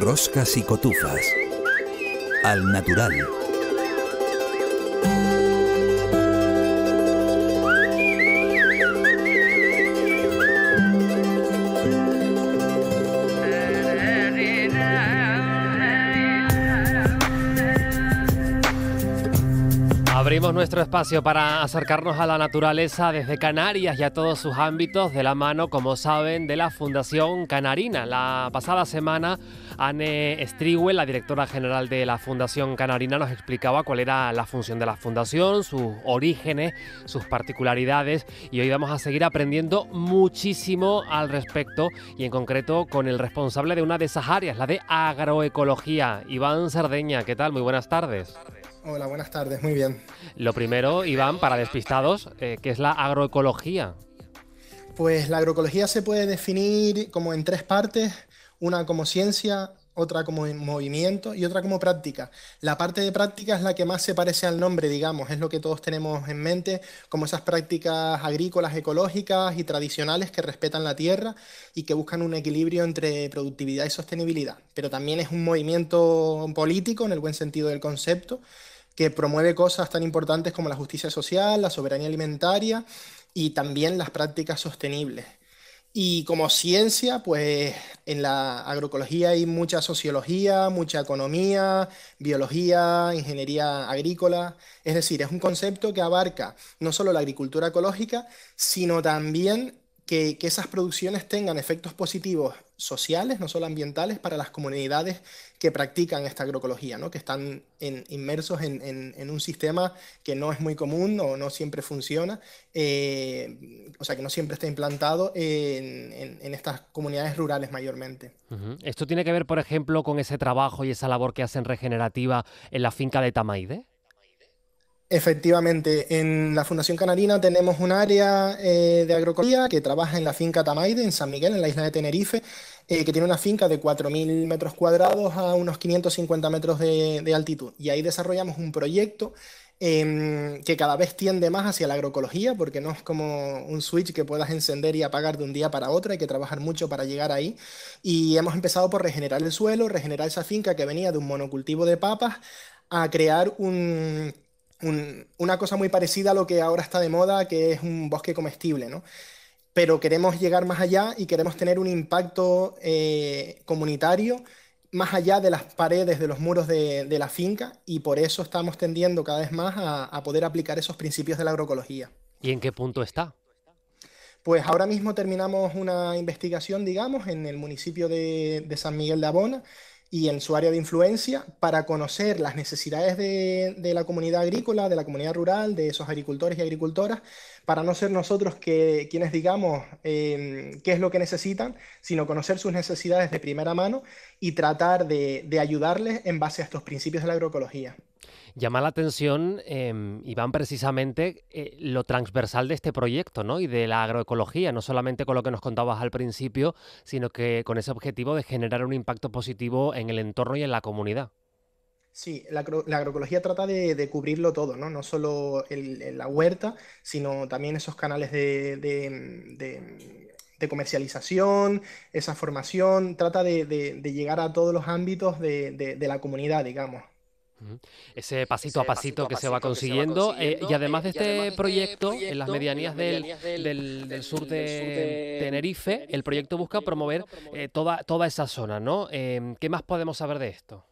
Roscas y cotufas. Al natural. Abrimos nuestro espacio para acercarnos a la naturaleza desde Canarias y a todos sus ámbitos de la mano, como saben, de la Fundación Canarina. La pasada semana, Anne Striguel, la directora general de la Fundación Canarina, nos explicaba cuál era la función de la fundación, sus orígenes, sus particularidades y hoy vamos a seguir aprendiendo muchísimo al respecto y en concreto con el responsable de una de esas áreas, la de agroecología, Iván Cerdeña. ¿Qué tal? Muy buenas tardes. Hola, buenas tardes, muy bien. Lo primero, Iván, para despistados, eh, ¿qué es la agroecología? Pues la agroecología se puede definir como en tres partes, una como ciencia, otra como movimiento y otra como práctica. La parte de práctica es la que más se parece al nombre, digamos, es lo que todos tenemos en mente, como esas prácticas agrícolas, ecológicas y tradicionales que respetan la tierra y que buscan un equilibrio entre productividad y sostenibilidad. Pero también es un movimiento político en el buen sentido del concepto que promueve cosas tan importantes como la justicia social, la soberanía alimentaria y también las prácticas sostenibles. Y como ciencia, pues en la agroecología hay mucha sociología, mucha economía, biología, ingeniería agrícola. Es decir, es un concepto que abarca no solo la agricultura ecológica, sino también que, que esas producciones tengan efectos positivos sociales, no solo ambientales, para las comunidades que practican esta agroecología, ¿no? que están inmersos en, un sistema que no es muy común o no siempre funciona, eh, o sea, que no siempre está implantado en, estas comunidades rurales mayormente. Esto tiene que ver, por ejemplo, con ese trabajo y esa labor que hacen regenerativa en la finca de Tamaide. Efectivamente, en la Fundación Canarina tenemos un área eh, de agroecología que trabaja en la finca Tamaide, en San Miguel, en la isla de Tenerife, eh, que tiene una finca de 4.000 metros cuadrados a unos 550 metros de, altitud. Y ahí desarrollamos un proyecto em, que cada vez tiende más hacia la agroecología, porque no es como un switch que puedas encender y apagar de un día para otro, hay que trabajar mucho para llegar ahí. Y hemos empezado por regenerar el suelo, regenerar esa finca que venía de un monocultivo de papas, a crear un una cosa muy parecida a lo que ahora está de moda, que es un bosque comestible, ¿no? Pero queremos llegar más allá y queremos tener un impacto eh, comunitario más allá de las paredes, de los muros de, la finca, y por eso estamos tendiendo cada vez más a, poder aplicar esos principios de la agroecología. ¿Y en qué punto está? Pues ahora mismo terminamos una investigación, digamos, en el municipio de San Miguel de Abona, y en su área de influencia para conocer las necesidades de, la comunidad agrícola, de la comunidad rural, de esos agricultores y agricultoras, para no ser nosotros que, quienes digamos em, qué es lo que necesitan, sino conocer sus necesidades de primera mano y tratar de ayudarles en base a estos principios de la agroecología. Llama la atención, em, Iván, precisamente eh, lo transversal de este proyecto ¿no? y de la agroecología, no solamente con lo que nos contabas al principio, sino que con ese objetivo de generar un impacto positivo en el entorno y en la comunidad. Sí, la, agroecología trata de, cubrirlo todo, ¿no? No solo la huerta, sino también esos canales de comercialización, esa formación, trata de, llegar a todos los ámbitos de la comunidad, digamos. Ese pasito a pasito, que, se, va consiguiendo, eh, y eh, este además de este, proyecto, en las medianías, del, sur de, Tenerife, el proyecto busca promover eh, toda, toda esa zona, ¿no? Em, ¿Qué más podemos saber de esto?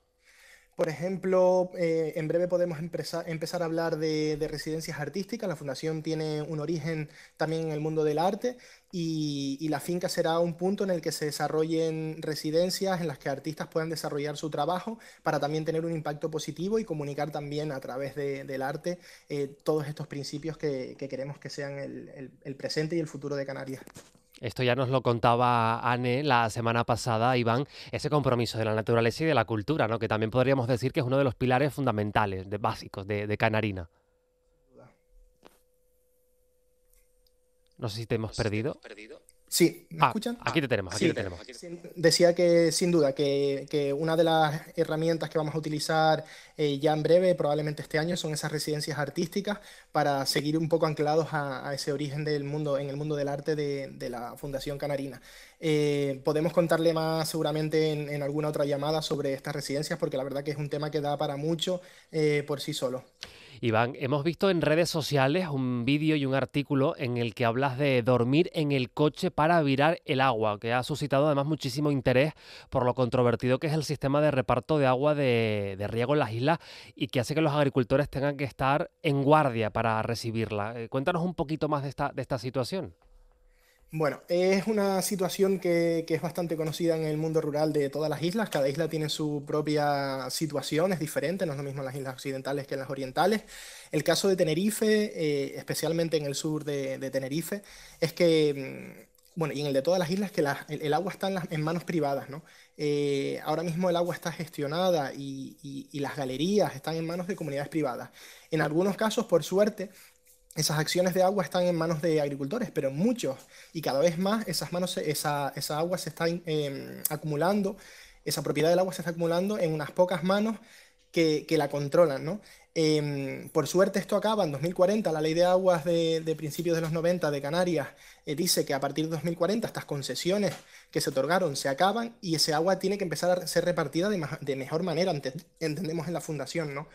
Por ejemplo, eh, en breve podemos empezar, a hablar de, residencias artísticas. La fundación tiene un origen también en el mundo del arte y, la finca será un punto en el que se desarrollen residencias en las que artistas puedan desarrollar su trabajo para también tener un impacto positivo y comunicar también a través del arte eh, todos estos principios que, queremos que sean el presente y el futuro de Canarias. Esto ya nos lo contaba Anne la semana pasada, Iván, ese compromiso de la naturaleza y de la cultura, ¿no? que también podríamos decir que es uno de los pilares fundamentales, de, básicos de, de Canarina. No sé si te hemos perdido. Sí, ¿me ah, escuchan? Aquí te tenemos, aquí te tenemos. Decía que sin duda que, una de las herramientas que vamos a utilizar eh, ya en breve, probablemente este año, son esas residencias artísticas para seguir un poco anclados a, ese origen del mundo, en el mundo del arte de, la Fundación Canarina. Eh, podemos contarle más seguramente en, alguna otra llamada sobre estas residencias, porque la verdad que es un tema que da para mucho eh, por sí solo. Iván, hemos visto en redes sociales un vídeo y un artículo en el que hablas de dormir en el coche para virar el agua, que ha suscitado además muchísimo interés por lo controvertido que es el sistema de reparto de agua de, riego en las islas y que hace que los agricultores tengan que estar en guardia para recibirla. Eh, cuéntanos un poquito más de esta, de esta situación. Bueno, es una situación que, es bastante conocida en el mundo rural de todas las islas. Cada isla tiene su propia situación, es diferente, no es lo mismo en las islas occidentales que en las orientales. El caso de Tenerife, eh, especialmente en el sur de, Tenerife, es que, mm, bueno, y en el de todas las islas, que el, agua está en, las, manos privadas, ¿no? Eh, ahora mismo el agua está gestionada y las galerías están en manos de comunidades privadas. En algunos casos, por suerte, esas acciones de agua están en manos de agricultores, pero muchos, y cada vez más esas manos, esa, agua se está em, acumulando, esa propiedad del agua se está acumulando en unas pocas manos que, la controlan, ¿no? Em, por suerte esto acaba en 2040, la ley de aguas de, principios de los 90 de Canarias eh, dice que a partir de 2040 estas concesiones que se otorgaron se acaban y ese agua tiene que empezar a ser repartida de, de mejor manera, entendemos en la fundación, ¿no?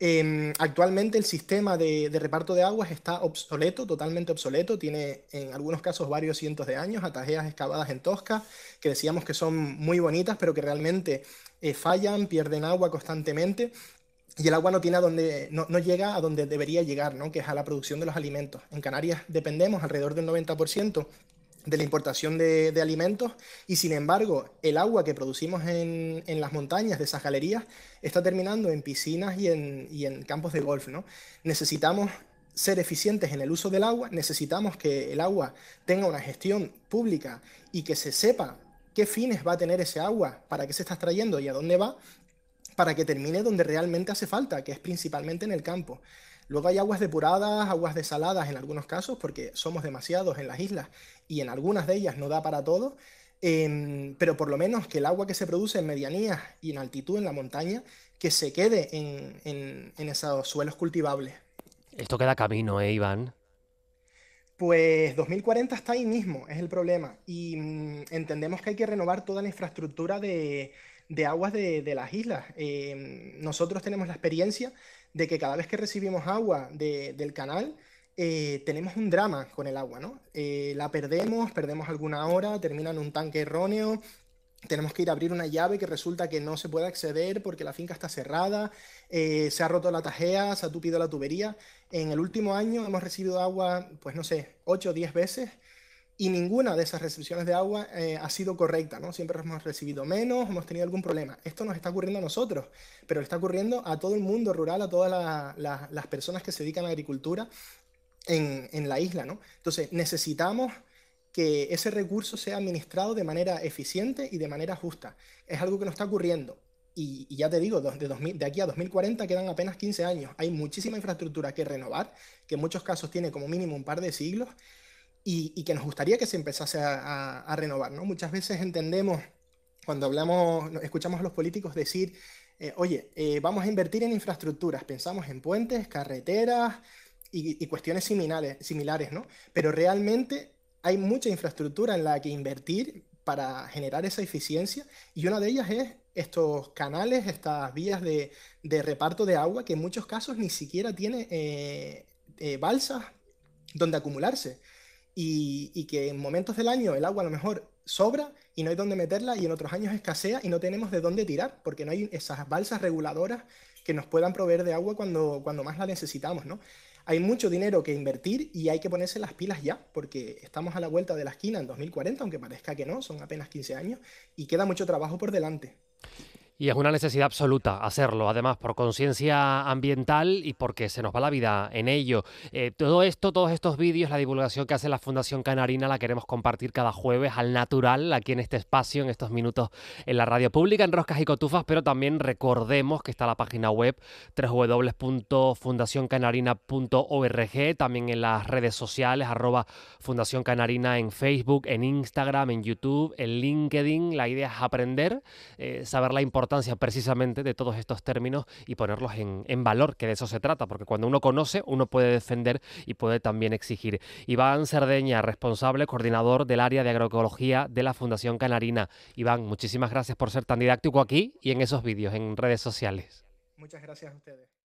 Em, actualmente el sistema de, reparto de aguas está obsoleto, totalmente obsoleto, tiene en algunos casos varios cientos de años, atajeas excavadas en Tosca, que decíamos que son muy bonitas, pero que realmente eh, fallan, pierden agua constantemente. Y el agua no, tiene donde, no, llega a donde debería llegar, ¿no? que es a la producción de los alimentos. En Canarias dependemos alrededor del 90% de la importación de, alimentos y sin embargo el agua que producimos en, las montañas de esas galerías está terminando en piscinas y en, campos de golf. ¿no? Necesitamos ser eficientes en el uso del agua, necesitamos que el agua tenga una gestión pública y que se sepa qué fines va a tener ese agua, para qué se está extrayendo y a dónde va, para que termine donde realmente hace falta, que es principalmente en el campo. Luego hay aguas depuradas, aguas desaladas en algunos casos, porque somos demasiados en las islas y en algunas de ellas no da para todo. pero por lo menos que el agua que se produce en medianías y en altitud en la montaña, que se quede en, esos suelos cultivables. Esto queda camino, ¿eh, Iván? Pues 2040 está ahí mismo, es el problema. Y mm, entendemos que hay que renovar toda la infraestructura de, aguas de, las islas. Eh, nosotros tenemos la experiencia de que cada vez que recibimos agua del canal, eh, tenemos un drama con el agua, ¿no? Eh, la perdemos, perdemos alguna hora, termina en un tanque erróneo, tenemos que ir a abrir una llave que resulta que no se puede acceder porque la finca está cerrada, eh, se ha roto la tajea, se ha tupido la tubería. En el último año hemos recibido agua, pues no sé, 8 o 10 veces y ninguna de esas recepciones de agua eh, ha sido correcta, ¿no? Siempre hemos recibido menos, hemos tenido algún problema. Esto nos está ocurriendo a nosotros, pero está ocurriendo a todo el mundo rural, a todas las personas que se dedican a la agricultura en, la isla, ¿no? Entonces, necesitamos que ese recurso sea administrado de manera eficiente y de manera justa. Es algo que nos está ocurriendo. Y, ya te digo, de, de, aquí a 2040 quedan apenas 15 años. Hay muchísima infraestructura que renovar, que en muchos casos tiene como mínimo un par de siglos, y, que nos gustaría que se empezase a, renovar. Muchas veces entendemos, cuando hablamos, escuchamos a los políticos decir, eh, oye, eh, vamos a invertir en infraestructuras, pensamos en puentes, carreteras y, cuestiones similares, similares, Pero realmente hay mucha infraestructura en la que invertir para generar esa eficiencia y una de ellas es estos canales, estas vías de, reparto de agua que en muchos casos ni siquiera tiene eh, balsas donde acumularse y, que en momentos del año el agua a lo mejor sobra y no hay dónde meterla y en otros años escasea y no tenemos de dónde tirar porque no hay esas balsas reguladoras que nos puedan proveer de agua cuando, cuando más la necesitamos, ¿no? Hay mucho dinero que invertir y hay que ponerse las pilas ya, porque estamos a la vuelta de la esquina en 2040, aunque parezca que no, son apenas 15 años, y queda mucho trabajo por delante. Y es una necesidad absoluta hacerlo, además por conciencia ambiental y porque se nos va la vida en ello. Eh, todo esto, todos estos vídeos, la divulgación que hace la Fundación Canarina la queremos compartir cada jueves al natural aquí en este espacio, en estos minutos en la radio pública, en Roscas y Cotufas, pero también recordemos que está la página web www.fundacioncanarina.org, también en las redes sociales, arroba Fundación Canarina en Facebook, en Instagram, en YouTube, en LinkedIn. La idea es aprender, eh, saber la importancia precisamente de todos estos términos y ponerlos en, en, valor, que de eso se trata, porque cuando uno conoce, uno puede defender y puede también exigir. Iván Cerdeña, responsable, coordinador del área de agroecología de la Fundación Canarina. Iván, muchísimas gracias por ser tan didáctico aquí y en esos vídeos, en redes sociales. Muchas gracias a ustedes.